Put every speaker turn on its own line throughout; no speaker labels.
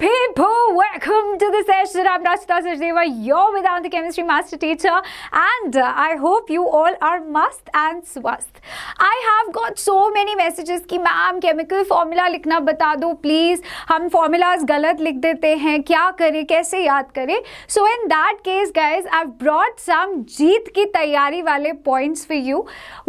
people welcome to the session i'm rashita sajdeva your vedanta chemistry master teacher and uh, i hope you all are must and swast i have got so many messages ki ma'am chemical formula likhna bata do please hum formulas galat likh dete hain kya kare kaise yaad kare so in that case guys i've brought some jeet ki taiyari wale points for you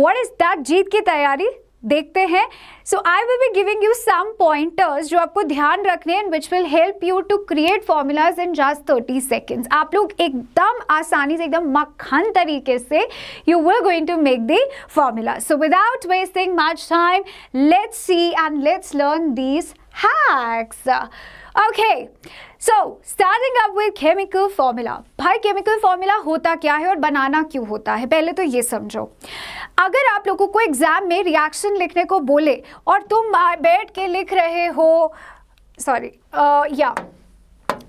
what is that jeet ki taiyari देखते हैं so I will be giving you some pointers जो आपको ध्यान रखने and which will help you to create formulas in just thirty seconds आप लोग एकदम आसानी से एकदम मक्खन तरीके से you were going to make the formula so without wasting much time let's see and let's learn these hacks Okay, so starting up with chemical formula. भाई chemical formula होता क्या है और बनाना क्यों होता है पहले तो ये समझो अगर आप लोगों को एग्जाम में रिएक्शन लिखने को बोले और तुम बैठ के लिख रहे हो सॉरी या uh, yeah.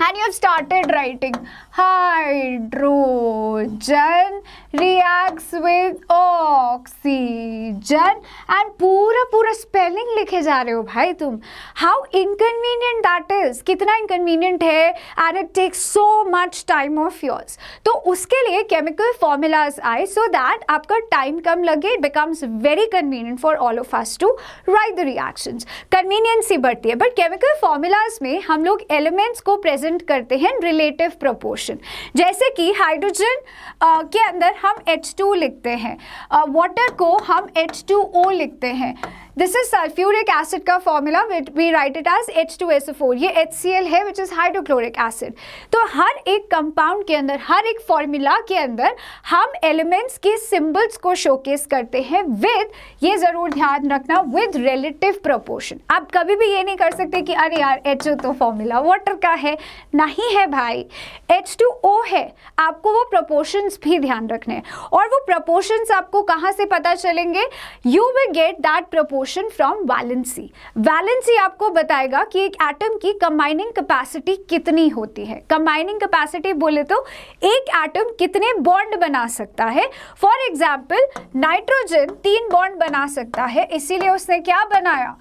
and you have started writing hydrogen reacts with oxygen and पूरा पूरा स्पेलिंग लिखे जा रहे हो भाई तुम हाउ इनकन्वीनियंट दैट इज कितना इनकन्वीनियंट है and it takes so much time of yours तो उसके लिए केमिकल फॉर्मूलाज आए सो दैट आपका टाइम कम लगे it becomes very convenient for all of us to write the reactions convenience ही बढ़ती है बट केमिकल फॉर्मूलाज में हम लोग एलिमेंट्स को प्रेजेंट रिप्रेजेंट करते हैं रिलेटिव प्रोपोर्शन जैसे कि हाइड्रोजन के अंदर हम H2 लिखते हैं वाटर को हम H2O लिखते हैं दिस इज सल्फ्यूरिक एसिड का formula we write it as H two S four ये एच सी एल है विच इज़ हाइड्रोक्लोरिक एसिड तो हर एक कंपाउंड के अंदर हर एक फॉर्मूला के अंदर हम एलिमेंट्स के सिम्बल्स को शोकेस करते हैं विद ये ज़रूर ध्यान रखना विद रिलेटिव प्रपोर्शन आप कभी भी ये नहीं कर सकते कि अरे यार एच तो फॉर्मूला वाटर का है नहीं है भाई एच टू ओ है आपको वो प्रपोर्शन भी ध्यान रखने और वो प्रपोर्शन आपको कहाँ से पता चलेंगे you will get that proportion question from valency valency आपको बताएगा कि एक एटम की कंबाइनिंग कैपेसिटी कितनी होती है कंबाइनिंग कैपेसिटी बोले तो एक एटम कितने बॉन्ड बना सकता है फॉर एग्जाम्पल नाइट्रोजन तीन बॉन्ड बना सकता है इसीलिए उसने क्या बनाया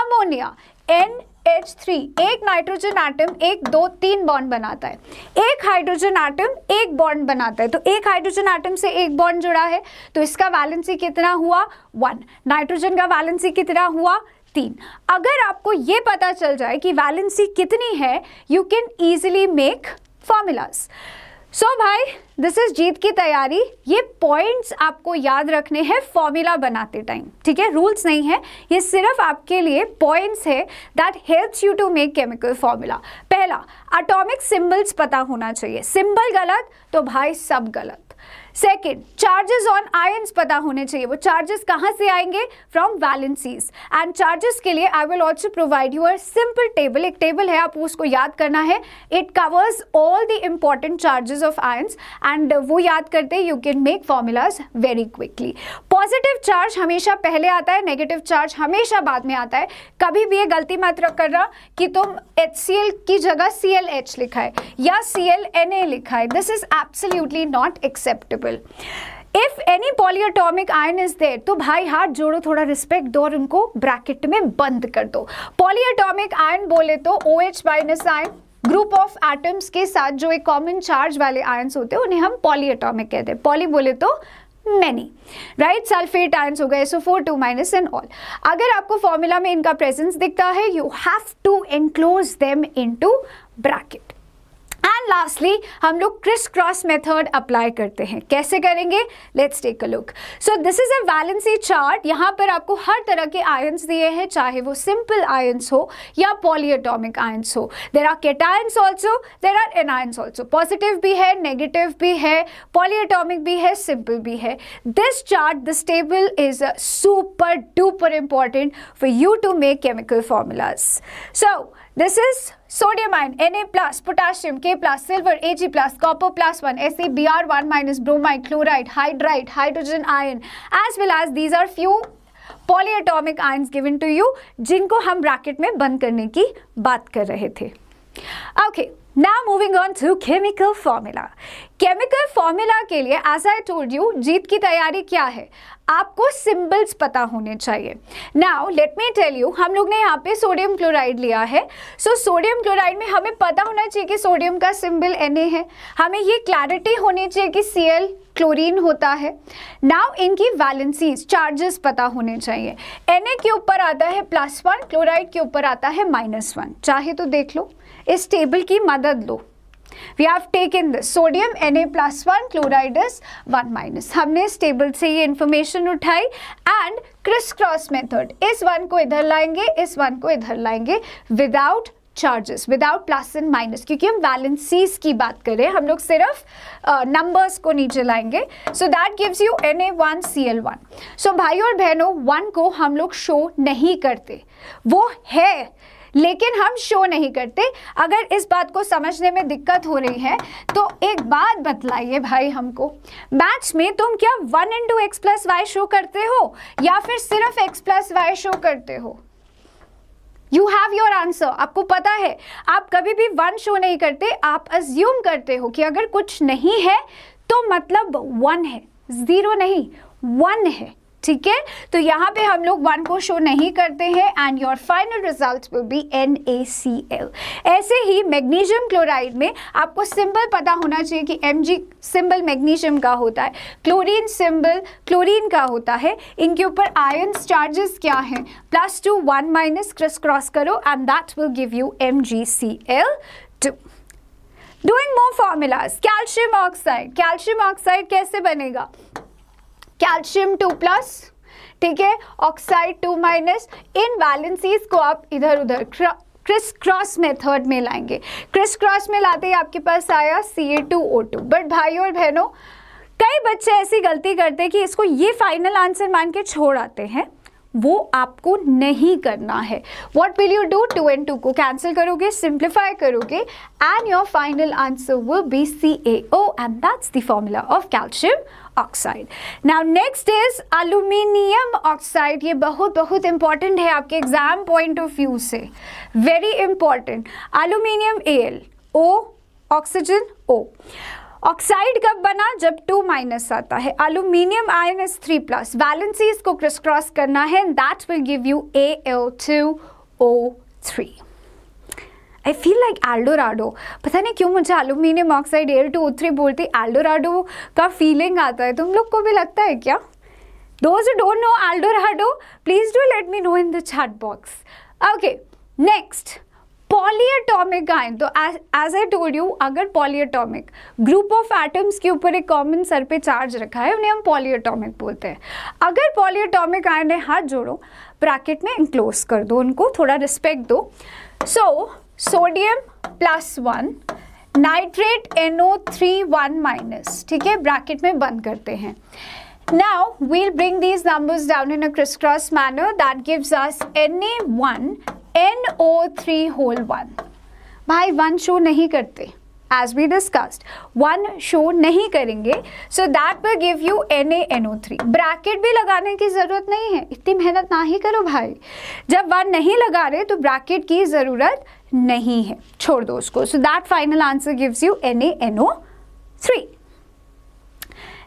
अमोनिया एन एच थ्री एक नाइट्रोजन आइटम एक दो तीन बॉन्ड बनाता है एक हाइड्रोजन आइटम एक बॉन्ड बनाता है तो एक हाइड्रोजन आइटम से एक बॉन्ड जुड़ा है तो इसका वैलेंसी कितना हुआ वन नाइट्रोजन का वैलेंसी कितना हुआ तीन अगर आपको ये पता चल जाए कि वैलेंसी कितनी है you can easily make formulas so so, भाई दिस इज जीत की तैयारी ये पॉइंट्स आपको याद रखने हैं फॉर्मूला बनाते टाइम ठीक है रूल्स नहीं है ये सिर्फ आपके लिए पॉइंट्स है that helps you to make chemical formula पहला अटोमिक सिंबल्स पता होना चाहिए सिंबल गलत तो भाई सब गलत सेकेंड चार्जेस ऑन आयंस पता होने चाहिए वो चार्जेस कहाँ से आएंगे फ्रॉम वैलेंसीज एंड चार्जेस के लिए I will also provide you uh simple table एक टेबल है आपको उसको याद करना है it covers all the important charges of ions and वो याद करते you can make formulas very quickly positive charge हमेशा पहले आता है नेगेटिव चार्ज हमेशा बाद में आता है कभी भी ये गलती मत रहा कि तुम एच की जगह सी लिखा है या सी लिखा है this is absolutely not acceptable people If any polyatomic ion is there, तो भाई हाथ जोड़ो थोड़ा रिस्पेक्ट दो और उनको ब्रैकेट में बंद कर दो पॉलीएटॉमिक आयन बोले तो O H minus ion group of atoms के साथ जो एक कॉमन चार्ज वाले आयन्स होते हैं उन्हें हम पॉलीएटॉमिक कहते हैं पॉली बोले तो मैनी राइट सल्फेट आयन्स हो गए so four two minus and all अगर आपको फॉर्मूला में इनका प्रेजेंस दिखता है you have to enclose them in to bracket and lastly हम लोग क्रिस क्रॉस मेथड अप्लाई करते हैं कैसे करेंगे let's take a look so this is a valency chart यहाँ पर आपको हर तरह के आयन्स दिए हैं चाहे वो सिंपल आयन्स हो या पॉलीएटॉमिक आयन्स हो there are cations also there are anions also positive भी है नेगेटिव भी है पॉलीएटॉमिक भी है सिंपल भी है this chart this table is super duper important for you to make chemical formulas. So this is sodium ion, Na+, potassium, K+, plus silver A G plus copper plus one S C B R one minus bromide chloride hydride hydrogen ion as well as these are few polyatomic ions given to you जिनको हम bracket में बंद करने की बात कर रहे थे Okay, now moving on to chemical formula. Chemical formula के लिए as I told you, जीत की तैयारी क्या है आपको सिंबल्स पता होने चाहिए now let me tell you हम लोग ने यहाँ पे सोडियम क्लोराइड लिया है सो सोडियम क्लोराइड में हमें पता होना चाहिए कि सोडियम का सिंबल एन है हमें ये क्लैरिटी होनी चाहिए कि सी क्लोरीन होता है नाउ इनकी वैलेंसीज चार्जेस पता होने चाहिए एन के ऊपर आता है प्लस वन क्लोराइड के ऊपर आता है माइनस वन चाहे तो देख लो इस टेबल की मदद लो we have taken this sodium N A plus one chlorides one minus हमने इस टेबल से ये इंफॉर्मेशन उठाई एंड क्रिस क्रॉस मेथड इस वन को इधर लाएंगे इस वन को इधर लाएंगे without charges without plus and minus क्योंकि हम बैलेंसीज की बात करें हम लोग सिर्फ नंबर्स uh, को नीचे लाएंगे so that gives you N A one C L one so भाई और बहनों वन को हम लोग शो नहीं करते वो है लेकिन हम शो नहीं करते अगर इस बात को समझने में दिक्कत हो रही है तो एक बात बतलाइए भाई हमको मैथ्स में तुम क्या one into X plus Y show करते हो या फिर सिर्फ एक्स प्लस वाई शो करते हो यू हैव योर आंसर आपको पता है आप कभी भी वन शो नहीं करते आप अज्यूम करते हो कि अगर कुछ नहीं है तो मतलब वन है ज़ीरो नहीं वन है ठीक है तो यहाँ पे हम लोग वन को शो नहीं करते हैं and your final result will be N ऐसे ही मैग्नीशियम क्लोराइड में आपको सिंबल पता होना चाहिए कि एम सिंबल मैग्नीशियम का होता है क्लोरीन सिंबल क्लोरीन का होता है इनके ऊपर आयन चार्जेस क्या हैं plus two one minus criss cross करो and that will give you M G C L two doing more formulas calcium oxide calcium oxide कैसे बनेगा कैल्शियम टू प्लस ठीक है ऑक्साइड टू माइनस इन valencies को आप इधर उधर क्रिस क्रॉस मेथड में लाएंगे क्रिस क्रॉस में लाते ही आपके पास आया C A two O two but भाई और बहनों कई बच्चे ऐसी गलती करते हैं कि इसको ये फाइनल आंसर मान के छोड़ आते हैं वो आपको नहीं करना है what will you do two and two को कैंसिल करोगे सिंप्लीफाई करोगे and your final answer will be C A O and that's the formula of calcium oxide now next is aluminium oxide ये बहुत बहुत इंपॉर्टेंट है आपके exam point of view से very important aluminium L O oxygen O oxide कब बना जब two minus आता है aluminium ion as three plus valency इसको क्रिस क्रॉस करना है that will give you A L two O three I feel like Eldorado पता नहीं क्यों मुझे aluminium oxide L two O three बोलते एल्डोराडो का फीलिंग आता है तुम लोग को भी लगता है क्या those don't know Eldorado please do let me know in the chat box okay next polyatomic आए तो एज आई टोल्ड यू अगर पॉलीएटॉमिक ग्रुप ऑफ एटम्स के ऊपर एक कॉमन सर पे चार्ज रखा है उन्हें हम पॉलीएटॉमिक बोलते हैं अगर पॉलीएटॉमिक आयन ने हाथ जोड़ो ब्रैकेट में इंक्लोज कर दो उनको थोड़ा रिस्पेक्ट दो so sodium plus one nitrate N O three one minus ठीक है ब्रैकेट में बंद करते हैं Now, we'll bring these numbers down in a crisscross manner that gives us Na1 N O three whole one भाई वन शो नहीं करते as we discussed one show नहीं करेंगे so that will give you N A N O three bracket भी लगाने की ज़रूरत नहीं है इतनी मेहनत ना ही करो भाई जब वन नहीं लगा रहे तो ब्रैकेट की ज़रूरत नहीं है छोड़ दो उसको so that final answer gives you N A N O three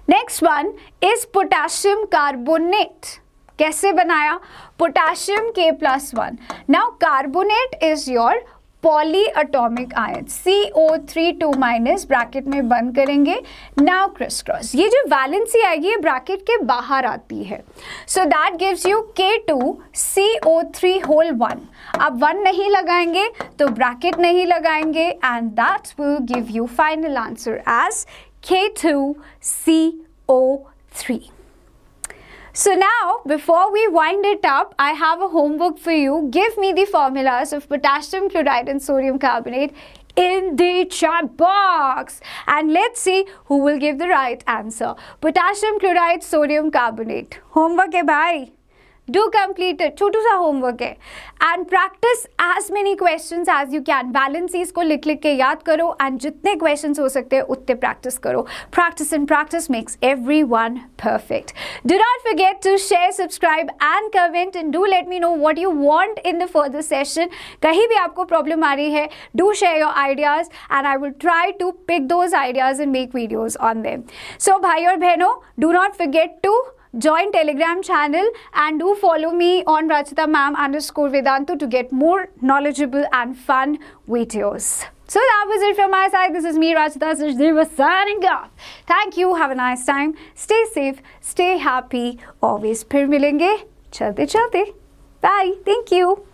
next one is potassium carbonate कैसे बनाया पोटेशियम के plus one now carbonate is your polyatomic ion C O three two minus bracket में बंद करेंगे now criss cross ये जो valency आएगी ये ब्रैकेट के बाहर आती है so that gives you K two C O three whole one अब वन नहीं लगाएंगे तो ब्रैकेट नहीं लगाएंगे and that will give you final answer as K two C O three So now, before we wind it up, I have a homework for you. Give me the formulas of potassium chloride and sodium carbonate in the chat box. And let's see who will give the right answer. Potassium chloride, sodium carbonate. Homework hai bhai. Do complete छोटू सा homework है and practice as many question as you can valencies को लिख लिख के याद करो and जितने क्वेश्चन हो सकते हैं उतने प्रैक्टिस करो practice in practice makes every one perfect do not forget to share subscribe and comment and do let me know what you want in the further session कहीं भी आपको प्रॉब्लम आ रही है do share your ideas and I will try to pick those ideas and make videos on them so भाई और बहनों do not forget to join telegram channel and do follow me on rachita ma'am underscore vedantu to get more knowledgeable and fun videos so that was it from my side this is me rachita sachdeva signing off thank you have a nice time stay safe stay happy always phir milenge chalte chalte bye thank you